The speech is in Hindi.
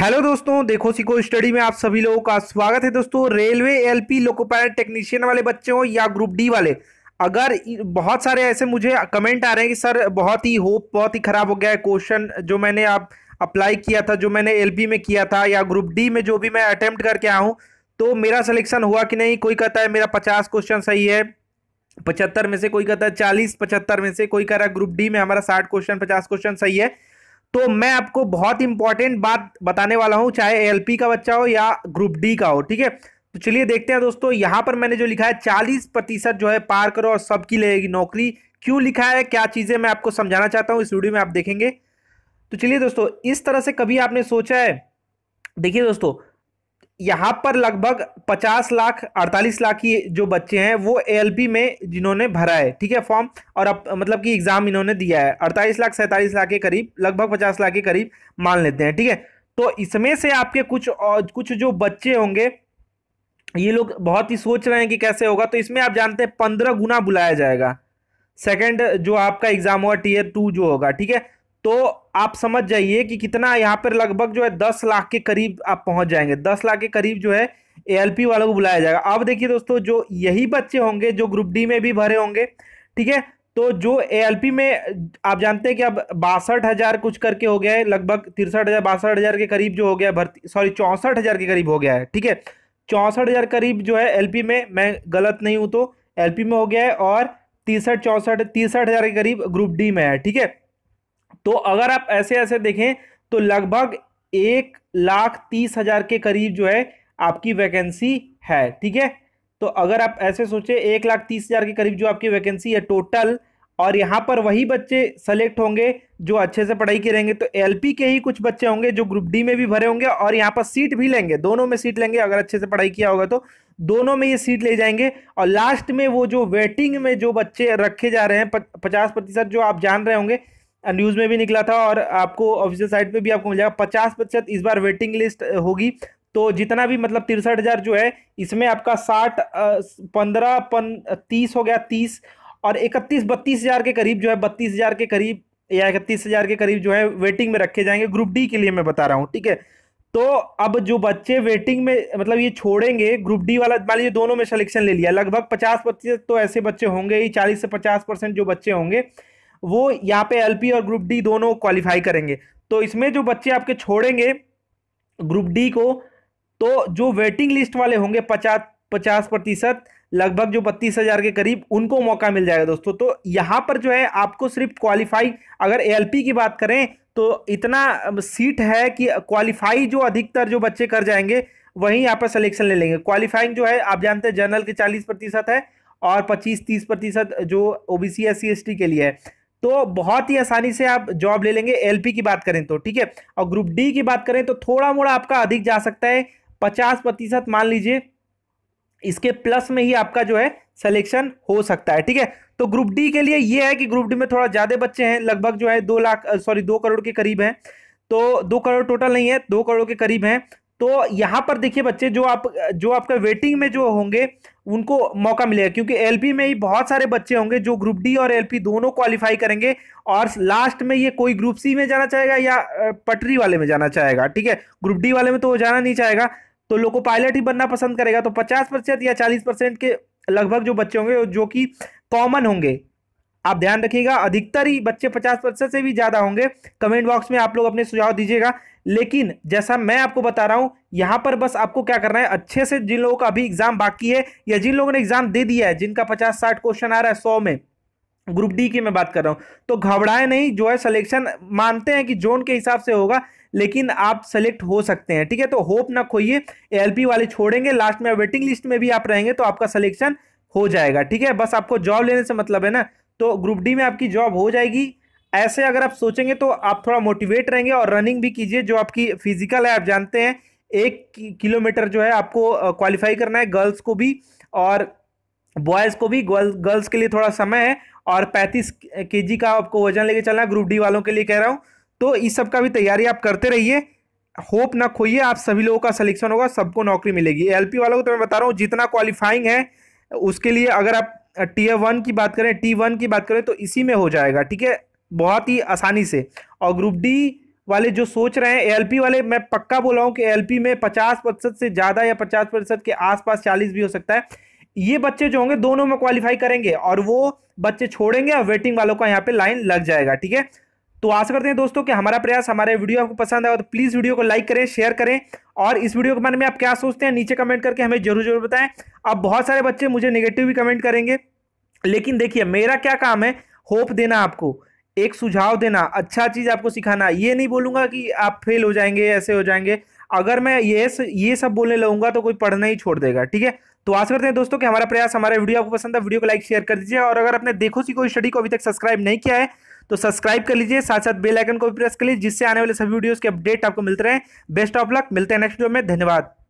हेलो दोस्तों देखो सीखो स्टडी में आप सभी लोगों का स्वागत है दोस्तों रेलवे एलपी लोकोपायलट टेक्नीशियन वाले बच्चे हो या ग्रुप डी वाले अगर बहुत सारे ऐसे मुझे कमेंट आ रहे हैं कि सर बहुत ही होप बहुत ही खराब हो गया है क्वेश्चन जो मैंने आप अप्लाई किया था जो मैंने एलपी में किया था या ग्रुप डी में जो भी मैं अटैम्प्ट करके आया हूँ तो मेरा सिलेक्शन हुआ कि नहीं कोई कहता है मेरा पचास क्वेश्चन सही है पचहत्तर में से कोई कहता है चालीस पचहत्तर में से कोई कह रहा है ग्रुप डी में हमारा साठ क्वेश्चन पचास क्वेश्चन सही है तो मैं आपको बहुत इंपॉर्टेंट बात बताने वाला हूं चाहे एलपी का बच्चा हो या ग्रुप डी का हो ठीक है तो चलिए देखते हैं दोस्तों यहां पर मैंने जो लिखा है चालीस प्रतिशत जो है पार करो और सबकी लगेगी नौकरी क्यों लिखा है क्या चीज़ें मैं आपको समझाना चाहता हूं इस वीडियो में आप देखेंगे तो चलिए दोस्तों इस तरह से कभी आपने सोचा है देखिए दोस्तों यहाँ पर लगभग 50 लाख 48 लाख की जो बच्चे हैं वो ए में जिन्होंने भरा है ठीक है फॉर्म और अब मतलब कि एग्ज़ाम इन्होंने दिया है 48 लाख सैंतालीस लाख के करीब लगभग 50 लाख के करीब मान लेते हैं ठीक है तो इसमें से आपके कुछ और कुछ जो बच्चे होंगे ये लोग बहुत ही सोच रहे हैं कि कैसे होगा तो इसमें आप जानते हैं पंद्रह गुना बुलाया जाएगा सेकेंड जो आपका एग्ज़ाम होगा टीयर टू जो होगा ठीक है तो आप समझ जाइए कि कितना यहाँ पर लगभग जो है दस लाख के करीब आप पहुँच जाएंगे दस लाख के करीब जो है एएलपी वालों को बुलाया जाएगा अब देखिए दोस्तों जो यही बच्चे होंगे जो ग्रुप डी में भी भरे होंगे ठीक है तो जो एएलपी में आप जानते हैं कि अब बासठ हज़ार कुछ करके हो गया है लगभग तिरसठ हज़ार बासठ हज़ार के करीब जो हो गया भर्ती सॉरी चौंसठ हज़ार के करीब हो गया है ठीक है चौंसठ हज़ार करीब जो है एल में मैं गलत नहीं हूँ तो एल में हो गया है और तिरसठ चौंसठ तिरसठ हज़ार के करीब ग्रुप डी में है ठीक है तो अगर आप ऐसे ऐसे देखें तो लगभग एक लाख तीस हजार के करीब जो है आपकी वैकेंसी है ठीक है तो अगर आप ऐसे सोचें एक लाख तीस हजार के करीब जो आपकी वैकेंसी है टोटल और यहाँ पर वही बच्चे सेलेक्ट होंगे जो अच्छे से पढ़ाई करेंगे तो एलपी के ही कुछ बच्चे होंगे जो ग्रुप डी में भी भरे होंगे और यहाँ पर सीट भी लेंगे दोनों में सीट लेंगे अगर अच्छे से पढ़ाई किया होगा तो दोनों में ये सीट ले जाएंगे और लास्ट में वो जो वेटिंग में जो बच्चे रखे जा रहे हैं पचास प्रतिशत जो आप जान रहे होंगे न्यूज़ में भी निकला था और आपको ऑफिशियल साइट पे भी आपको मिल जाएगा पचास प्रतिशत इस बार वेटिंग लिस्ट होगी तो जितना भी मतलब तिरसठ हज़ार जो है इसमें आपका साठ पंद्रह पन तीस हो गया तीस और इकतीस बत्तीस हज़ार के करीब जो है बत्तीस हज़ार के करीब या इकतीस हज़ार के करीब जो है वेटिंग में रखे जाएंगे ग्रुप डी के लिए मैं बता रहा हूँ ठीक है तो अब जो बच्चे वेटिंग में मतलब ये छोड़ेंगे ग्रुप डी वाला मान लीजिए दोनों में सिलेक्शन ले लिया लगभग पचास प्रतिशत तो ऐसे बच्चे होंगे ही चालीस से पचास परसेंट जो बच्चे होंगे वो यहाँ पे एलपी और ग्रुप डी दोनों क्वालिफाई करेंगे तो इसमें जो बच्चे आपके छोड़ेंगे ग्रुप डी को तो जो वेटिंग लिस्ट वाले होंगे पचास पचास प्रतिशत लगभग जो बत्तीस हज़ार के करीब उनको मौका मिल जाएगा दोस्तों तो यहाँ पर जो है आपको सिर्फ क्वालिफाई अगर ए की बात करें तो इतना सीट है कि क्वालिफाई जो अधिकतर जो बच्चे कर जाएंगे वहीं यहाँ पर सिलेक्शन ले लेंगे क्वालिफाइंग जो है आप जानते हैं जनरल के चालीस प्रतिशत है और पच्चीस तीस प्रतिशत जो O B C S C S T के लिए है तो बहुत ही आसानी से आप जॉब ले लेंगे एलपी की बात करें तो ठीक है और ग्रुप डी की बात करें तो थोड़ा मोड़ा आपका अधिक जा सकता है पचास प्रतिशत मान लीजिए इसके प्लस में ही आपका जो है सिलेक्शन हो सकता है ठीक है तो ग्रुप डी के लिए यह है कि ग्रुप डी में थोड़ा ज़्यादा बच्चे हैं लगभग जो है दो लाख सॉरी दो करोड़ के करीब हैं तो दो करोड़ टोटल नहीं है दो करोड़ के करीब हैं तो यहां पर देखिए बच्चे जो आप जो आपका वेटिंग में जो होंगे उनको मौका मिलेगा क्योंकि एल में ही बहुत सारे बच्चे होंगे जो ग्रुप डी और एल दोनों क्वालिफाई करेंगे और लास्ट में ये कोई ग्रुप सी में जाना चाहेगा या पटरी वाले में जाना चाहेगा ठीक है ग्रुप डी वाले में तो वो जाना नहीं चाहेगा तो लोगों पायलट ही बनना पसंद करेगा तो पचास परसेंट या चालीस परसेंट के लगभग जो बच्चे होंगे जो कि कॉमन होंगे आप ध्यान रखिएगा अधिकतर ही बच्चे पचास परसेंट से भी ज़्यादा होंगे कमेंट बॉक्स में आप लोग अपने सुझाव दीजिएगा लेकिन जैसा मैं आपको बता रहा हूं यहां पर बस आपको क्या करना है अच्छे से जिन लोगों का अभी एग्जाम बाकी है या जिन लोगों ने एग्जाम दे दिया है जिनका पचास साठ क्वेश्चन आ रहा है सौ में ग्रुप डी की मैं बात कर रहा हूं तो घबराए नहीं जो है सिलेक्शन मानते हैं कि जोन के हिसाब से होगा लेकिन आप सेलेक्ट हो सकते हैं ठीक है तो होप ना खोइए एलपी वाले छोड़ेंगे लास्ट में वेटिंग लिस्ट में भी आप रहेंगे तो आपका सिलेक्शन हो जाएगा ठीक है बस आपको जॉब लेने से मतलब है ना तो ग्रुप डी में आपकी जॉब हो जाएगी ऐसे अगर आप सोचेंगे तो आप थोड़ा मोटिवेट रहेंगे और रनिंग भी कीजिए जो आपकी फिजिकल है आप जानते हैं एक किलोमीटर जो है आपको क्वालिफाई करना है गर्ल्स को भी और बॉयज़ को भी गर्ल्स के लिए थोड़ा समय है और पैंतीस के का आपको वजन लेके चलना है ग्रुप डी वालों के लिए कह रहा हूँ तो इस सब का भी तैयारी आप करते रहिए होप ना खोइए आप सभी लोगों का सिलेक्शन होगा सबको नौकरी मिलेगी एलपी वालों को तो मैं बता रहा हूँ जितना क्वालिफाइंग है उसके लिए अगर आप टी वन की बात करें टी वन की बात करें तो इसी में हो जाएगा ठीक है बहुत ही आसानी से और ग्रुप डी वाले जो सोच रहे हैं एलपी वाले मैं पक्का बोला हूँ कि एलपी में पचास प्रतिशत से ज़्यादा या पचास प्रतिशत के आसपास चालीस भी हो सकता है ये बच्चे जो होंगे दोनों में क्वालिफाई करेंगे और वो बच्चे छोड़ेंगे और वेटिंग वालों का यहाँ पे लाइन लग जाएगा ठीक है तो आशा करते हैं दोस्तों कि हमारा प्रयास हमारे वीडियो आपको पसंद आया तो प्लीज़ वीडियो को लाइक करें शेयर करें और इस वीडियो के बारे में आप क्या सोचते हैं नीचे कमेंट करके हमें जरूर जरूर बताएं अब बहुत सारे बच्चे मुझे निगेटिव भी कमेंट करेंगे लेकिन देखिए मेरा क्या काम है होप देना आपको एक सुझाव देना अच्छा चीज़ आपको सिखाना ये नहीं बोलूँगा कि आप फेल हो जाएंगे ऐसे हो जाएंगे अगर मैं ये स, ये सब बोलने लगूंगा तो कोई पढ़ना ही छोड़ देगा ठीक है तो आज करते हैं दोस्तों कि हमारा प्रयास हमारा वीडियो आपको पसंद है वीडियो को लाइक शेयर कर दीजिए और अगर आपने देखो सी कोई स्टडी को अभी तक सब्सक्राइब नहीं किया है तो सब्सक्राइब कर लीजिए साथ साथ बेल आइकन को भी प्रेस कर लीजिए जिससे आने वाले सभी वीडियोज़ के अपडेट आपको मिलते रहे बेस्ट ऑफ लक मिलते हैं नेक्स्ट वीडियो में धन्यवाद